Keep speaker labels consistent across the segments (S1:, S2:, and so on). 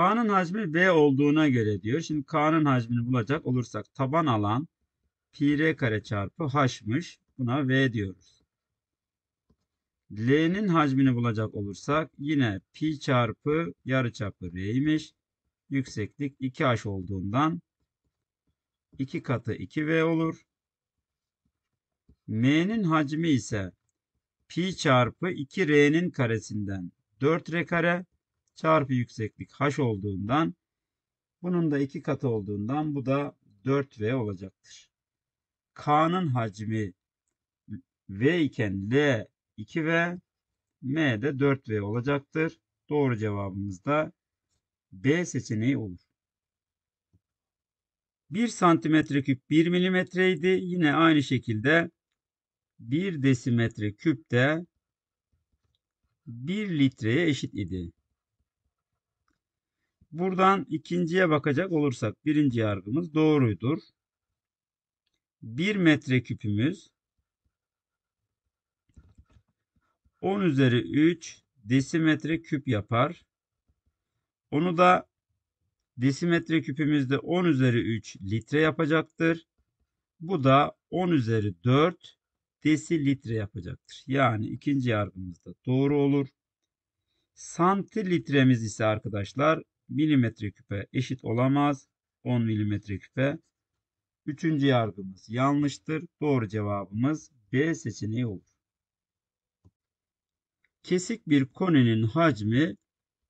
S1: K'nın hacmi V olduğuna göre diyor. Şimdi K'nın hacmini bulacak olursak taban alan pi r kare çarpı h'mış. Buna V diyoruz. L'nin hacmini bulacak olursak yine pi çarpı yarı yarıçapı r'ymiş. Yükseklik 2h olduğundan 2 katı 2v olur. M'nin hacmi ise pi çarpı 2r'nin karesinden 4r kare çarpı yükseklik h olduğundan bunun da iki katı olduğundan bu da 4v olacaktır. K'nın hacmi v iken L 2v M de 4v olacaktır. Doğru cevabımız da B seçeneği olur. 1 santimetre küp 1 milimetreydi. Yine aynı şekilde 1 desimetre küp de 1 litreye eşit idi. Buradan ikinciye bakacak olursak birinci yargımız doğrudur. 1 metreküpümüz 10 üzeri 3 desimetre küp yapar. Onu da desimetre küpümüzde 10 üzeri 3 litre yapacaktır. Bu da 10 üzeri 4 desilitre yapacaktır. Yani ikinci yargımız da doğru olur. Santilitremiz ise arkadaşlar milimetre küpe eşit olamaz. 10 milimetre küpe. Üçüncü yargımız yanlıştır. Doğru cevabımız B seçeneği olur. Kesik bir konenin hacmi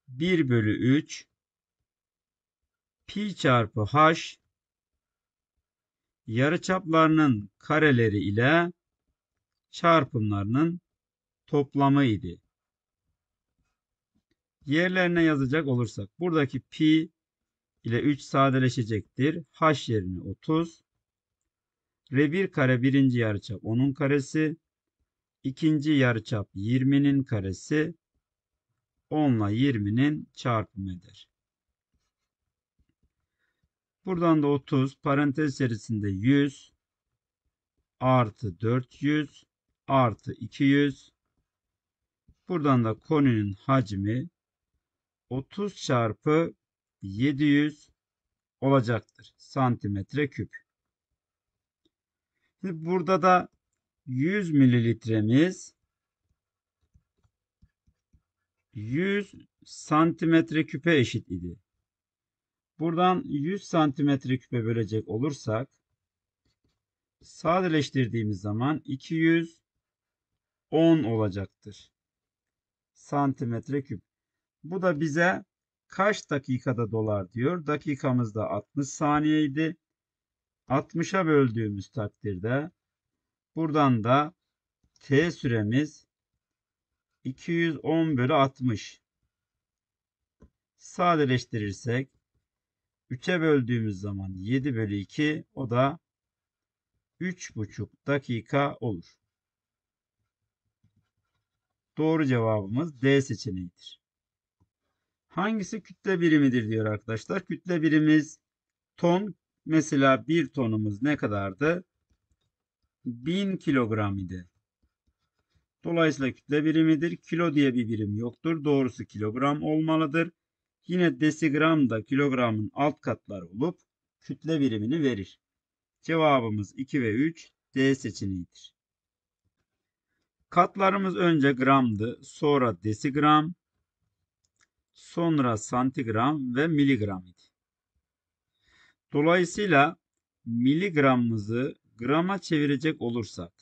S1: 1 bölü 3 pi çarpı h yarıçaplarının kareleri ile çarpımlarının toplamı idi. Yerlerine yazacak olursak buradaki pi ile 3 sadeleşecektir. H yerine 30. R1 kare birinci yarıçap 10'un karesi. ikinci yarıçap 20'nin karesi. 10 ile 20'nin çarpımıdır. Buradan da 30 parantez içerisinde 100 artı 400 artı 200. Buradan da konünün hacmi 30 çarpı 700 olacaktır. Santimetre küp. Şimdi burada da 100 mililitremiz 100 santimetre küpe eşit idi. Buradan 100 santimetre küpe bölecek olursak sadeleştirdiğimiz zaman 210 olacaktır. Santimetre küp. Bu da bize kaç dakikada dolar diyor. Dakikamızda 60 saniyeydi. 60'a böldüğümüz takdirde buradan da T süremiz 210 bölü 60. Sadeleştirirsek 3'e böldüğümüz zaman 7 bölü 2 o da 3,5 dakika olur. Doğru cevabımız D seçeneğidir. Hangisi kütle birimidir diyor arkadaşlar. Kütle birimiz ton. Mesela bir tonumuz ne kadardı? 1000 kilogram idi. Dolayısıyla kütle birimidir. Kilo diye bir birim yoktur. Doğrusu kilogram olmalıdır. Yine desigram da kilogramın alt katları olup kütle birimini verir. Cevabımız 2 ve 3 D seçeneğidir. Katlarımız önce gramdı, sonra desigram, sonra santigram ve miligram idi. Dolayısıyla miligramımızı grama çevirecek olursak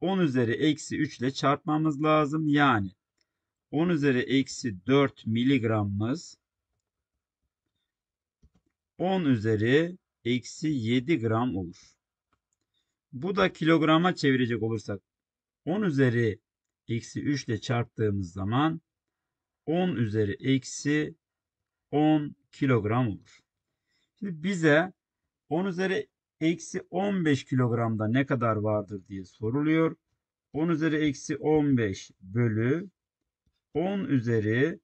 S1: 10 üzeri eksi 3 ile çarpmamız lazım. Yani 10 üzeri eksi 4 miligramımız 10 üzeri eksi 7 gram olur. Bu da kilograma çevirecek olursak 10 üzeri eksi 3 ile çarptığımız zaman 10 üzeri eksi 10 kilogram olur. Şimdi bize 10 üzeri eksi 15 kilogramda ne kadar vardır diye soruluyor. 10 üzeri eksi 15 bölü 10 üzeri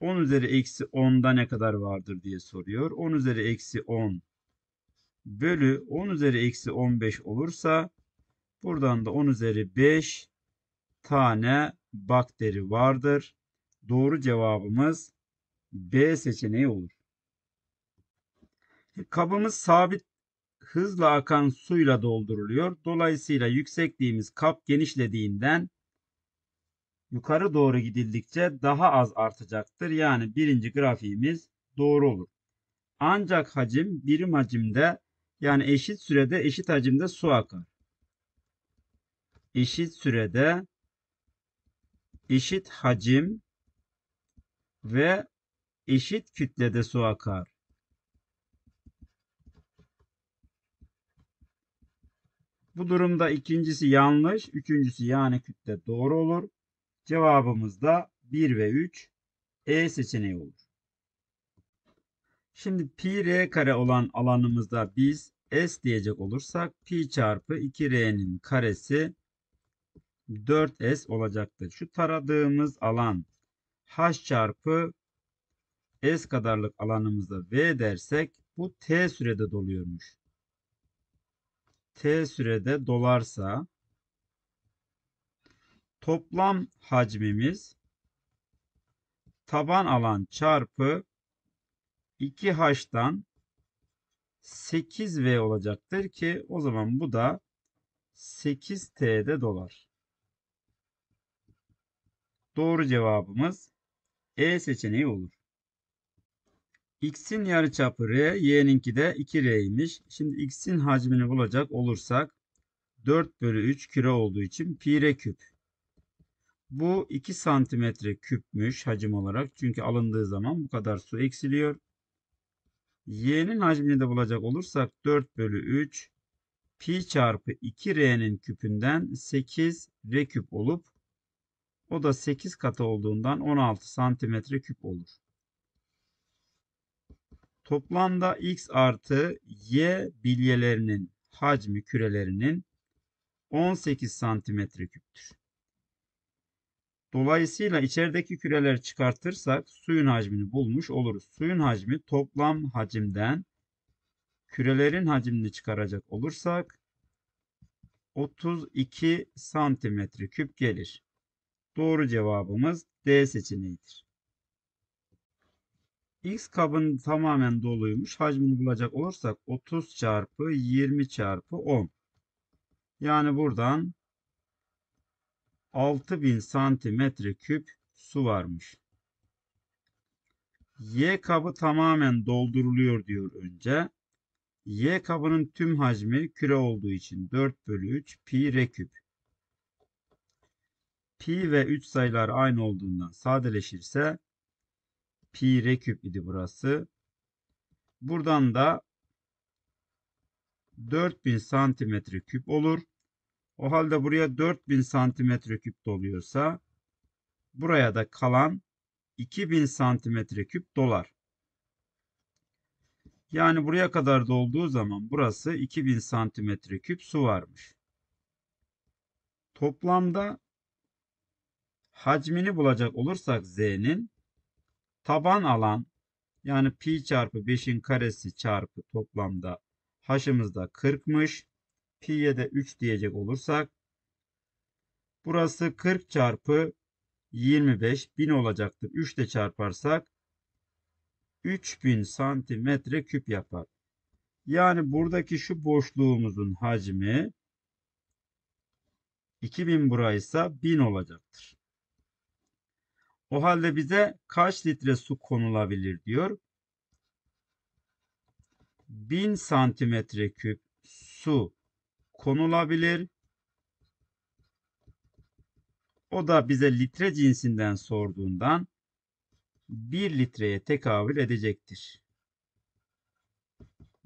S1: 10 üzeri eksi 10'da ne kadar vardır diye soruyor. 10 üzeri eksi 10 bölü 10 üzeri eksi 15 olursa buradan da 10 üzeri 5 tane bakteri vardır. Doğru cevabımız B seçeneği olur. Kabımız sabit hızla akan suyla dolduruluyor. Dolayısıyla yüksekliğimiz kap genişlediğinden yukarı doğru gidildikçe daha az artacaktır. Yani birinci grafiğimiz doğru olur. Ancak hacim birim hacimde yani eşit sürede eşit hacimde su akar. Eşit sürede eşit hacim ve eşit kütlede su akar. Bu durumda ikincisi yanlış, üçüncüsü yani kütle doğru olur. Cevabımız da 1 ve 3 E seçeneği olur. Şimdi pi r kare olan alanımızda biz S diyecek olursak pi çarpı 2r'nin karesi 4S olacaktır. Şu taradığımız alan H çarpı S kadarlık alanımızda V dersek bu T sürede doluyormuş. T sürede dolarsa toplam hacmimiz taban alan çarpı 2H'dan 8V olacaktır ki o zaman bu da 8T'de dolar. Doğru cevabımız E seçeneği olur. X'in yarıçapı R, Y'ninki de 2R'ymiş. Şimdi X'in hacmini bulacak olursak 4 bölü 3 küre olduğu için pi R küp. Bu 2 santimetre küpmüş hacim olarak. Çünkü alındığı zaman bu kadar su eksiliyor. Y'nin hacmini de bulacak olursak 4 bölü 3 pi çarpı 2R'nin küpünden 8 R küp olup o da 8 katı olduğundan 16 santimetre küp olur. Toplamda x artı y bilyelerinin hacmi kürelerinin 18 santimetre küptür. Dolayısıyla içerideki küreler çıkartırsak suyun hacmini bulmuş oluruz. Suyun hacmi toplam hacimden kürelerin hacmini çıkaracak olursak 32 santimetre küp gelir. Doğru cevabımız D seçeneğidir. X kabın tamamen doluymuş. Hacmini bulacak olursak 30 çarpı 20 çarpı 10. Yani buradan 6000 santimetre küp su varmış. Y kabı tamamen dolduruluyor diyor önce. Y kabının tüm hacmi küre olduğu için 4 bölü 3 pi r küp pi ve 3 sayılar aynı olduğundan sadeleşirse pi reküp idi burası. Buradan da 4000 santimetre küp olur. O halde buraya 4000 santimetre küp doluyorsa buraya da kalan 2000 santimetre küp dolar. Yani buraya kadar dolduğu zaman burası 2000 santimetre küp su varmış. Toplamda hacmini bulacak olursak z'nin taban alan yani pi çarpı 5'in karesi çarpı toplamda haşımızda 40'mış. Pi'ye de 3 diyecek olursak burası 40 çarpı 25 bin olacaktır. 3 de çarparsak 3000 santimetre küp yapar. Yani buradaki şu boşluğumuzun hacmi 2000 buraysa 1000 olacaktır. O halde bize kaç litre su konulabilir diyor. 1000 santimetre küp su konulabilir. O da bize litre cinsinden sorduğundan 1 litreye tekabül edecektir.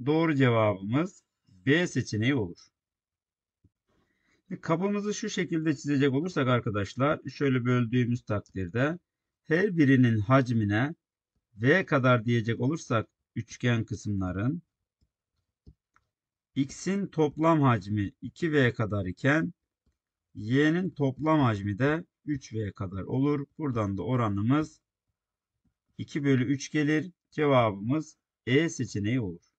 S1: Doğru cevabımız B seçeneği olur. Kabımızı şu şekilde çizecek olursak arkadaşlar şöyle böldüğümüz takdirde her birinin hacmine V kadar diyecek olursak üçgen kısımların x'in toplam hacmi 2V kadar iken y'nin toplam hacmi de 3V kadar olur. Buradan da oranımız 2 bölü 3 gelir. Cevabımız E seçeneği olur.